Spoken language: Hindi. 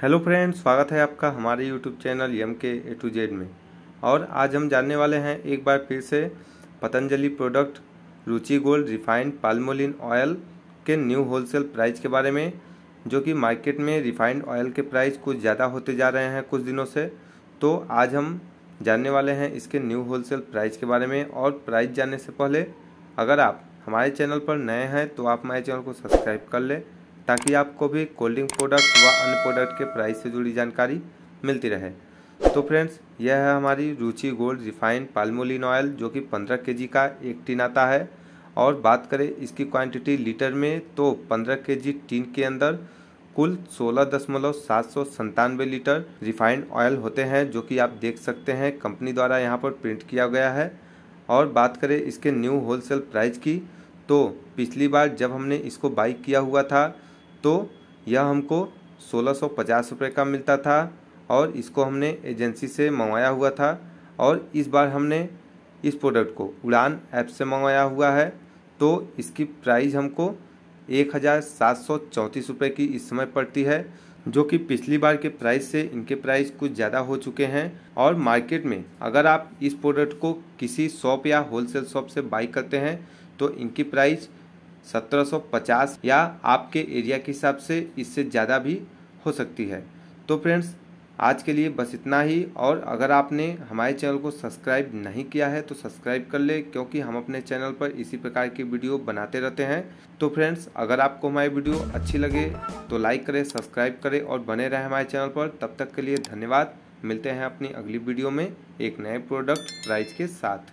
हेलो फ्रेंड्स स्वागत है आपका हमारे यूट्यूब चैनल यम के ए टू जेड में और आज हम जानने वाले हैं एक बार फिर से Patanjali product Ruchi gold refined palmolein oil के न्यू होलसेल प्राइस के बारे में जो कि मार्केट में रिफाइंड ऑयल के प्राइस कुछ ज़्यादा होते जा रहे हैं कुछ दिनों से तो आज हम जानने वाले हैं इसके न्यू होलसेल प्राइस के बारे में और प्राइस जानने से पहले अगर आप हमारे चैनल पर नए हैं तो आप हमारे चैनल को सब्सक्राइब कर लें ताकि आपको भी ड्रिंक प्रोडक्ट व अन्य प्रोडक्ट के प्राइस से जुड़ी जानकारी मिलती रहे तो फ्रेंड्स यह है हमारी Ruchi gold refined palmolein oil जो कि 15 केजी का एक टिन आता है और बात करें इसकी क्वांटिटी लीटर में तो 15 केजी टीन के अंदर कुल सोलह दशमलव सात सौ संतानवे लीटर रिफाइंड ऑयल होते हैं जो कि आप देख सकते हैं कंपनी द्वारा यहाँ पर प्रिंट किया गया है और बात करें इसके न्यू होलसेल प्राइस की तो पिछली बार जब हमने इसको बाई किया हुआ था तो यह हमको सोलह सौ का मिलता था और इसको हमने एजेंसी से मंगवाया हुआ था और इस बार हमने इस प्रोडक्ट को उड़ान ऐप से मंगवाया हुआ है तो इसकी प्राइस हमको एक हज़ार सात सौ चौंतीस रुपये की इस समय पड़ती है जो कि पिछली बार के प्राइस से इनके प्राइस कुछ ज़्यादा हो चुके हैं और मार्केट में अगर आप इस प्रोडक्ट को किसी शॉप या होलसेल शॉप से बाई करते हैं तो इनकी प्राइस 1750 या आपके एरिया के हिसाब से इससे ज़्यादा भी हो सकती है तो फ्रेंड्स आज के लिए बस इतना ही और अगर आपने हमारे चैनल को सब्सक्राइब नहीं किया है तो सब्सक्राइब कर ले क्योंकि हम अपने चैनल पर इसी प्रकार की वीडियो बनाते रहते हैं तो फ्रेंड्स अगर आपको हमारी वीडियो अच्छी लगे तो लाइक करें सब्सक्राइब करें और बने रहें हमारे चैनल पर तब तक के लिए धन्यवाद मिलते हैं अपनी अगली वीडियो में एक नए प्रोडक्ट प्राइज के साथ